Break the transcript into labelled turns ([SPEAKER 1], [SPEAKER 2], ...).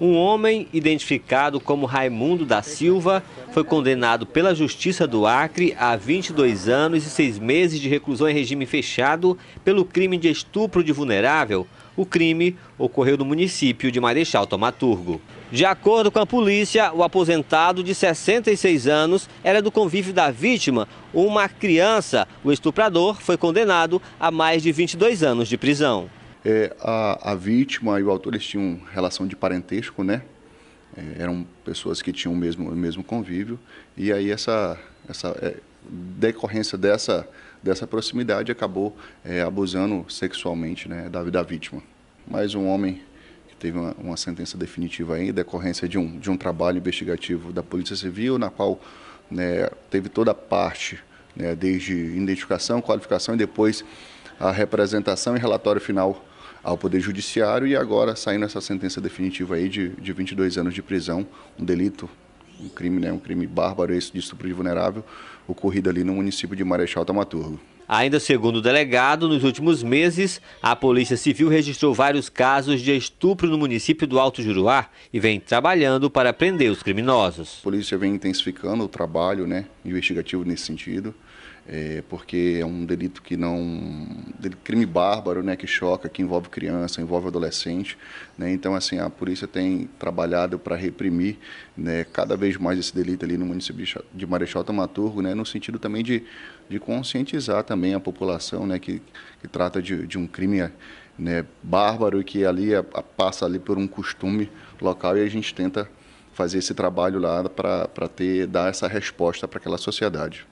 [SPEAKER 1] Um homem identificado como Raimundo da Silva foi condenado pela Justiça do Acre a 22 anos e 6 meses de reclusão em regime fechado pelo crime de estupro de vulnerável. O crime ocorreu no município de Marechal Tomaturgo. De acordo com a polícia, o aposentado de 66 anos era do convívio da vítima, uma criança. O estuprador foi condenado a mais de 22 anos de prisão. É, a, a, vítima e o autor eles tinham relação de
[SPEAKER 2] parentesco, né? É, eram pessoas que tinham o mesmo, o mesmo convívio. E aí essa, essa é, decorrência dessa, dessa proximidade acabou é, abusando sexualmente né, da, da vítima. Mais um homem que teve uma, uma sentença definitiva em decorrência de um, de um trabalho investigativo da Polícia Civil, na qual né, teve toda a parte, né, desde identificação, qualificação e depois a representação e relatório final ao Poder Judiciário e agora saindo essa sentença definitiva aí de, de 22 anos de prisão, um delito, um crime, né, um crime bárbaro esse de estupro de vulnerável, ocorrido ali no município de Marechal Tamaturgo.
[SPEAKER 1] Ainda segundo o delegado, nos últimos meses, a Polícia Civil registrou vários casos de estupro no município do Alto Juruá e vem trabalhando para prender os criminosos. A polícia vem intensificando o trabalho né,
[SPEAKER 2] investigativo nesse sentido, é, porque é um delito que não crime bárbaro, né, que choca, que envolve criança, envolve adolescente, né? Então assim, a polícia tem trabalhado para reprimir, né, cada vez mais esse delito ali no município de Marechal Tamaturgo, né, no sentido também de, de conscientizar também a população, né, que, que trata de, de um crime né, bárbaro que ali a, a passa ali por um costume local e a gente tenta fazer esse trabalho lá para ter dar essa resposta para aquela sociedade.